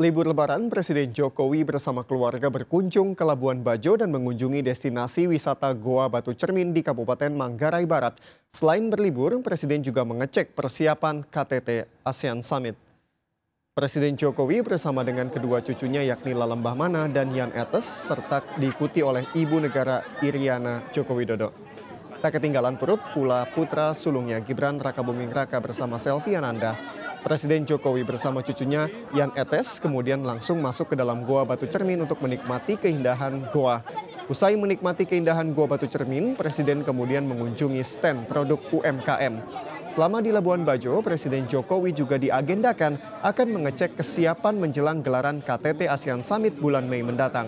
Libur Lebaran, Presiden Jokowi bersama keluarga berkunjung ke Labuan Bajo dan mengunjungi destinasi wisata Goa Batu Cermin di Kabupaten Manggarai Barat. Selain berlibur, Presiden juga mengecek persiapan KTT ASEAN Summit. Presiden Jokowi bersama dengan kedua cucunya yakni Lalembah Mana dan Yan Etes serta diikuti oleh Ibu Negara Iriana Joko Widodo. Tak ketinggalan perut pula putra sulungnya Gibran Rakabuming Raka bersama Selvi Ananda Presiden Jokowi bersama cucunya Yan Etes kemudian langsung masuk ke dalam Goa Batu Cermin untuk menikmati keindahan Goa. Usai menikmati keindahan Goa Batu Cermin, Presiden kemudian mengunjungi stand produk UMKM. Selama di Labuan Bajo, Presiden Jokowi juga diagendakan akan mengecek kesiapan menjelang gelaran KTT ASEAN Summit bulan Mei mendatang.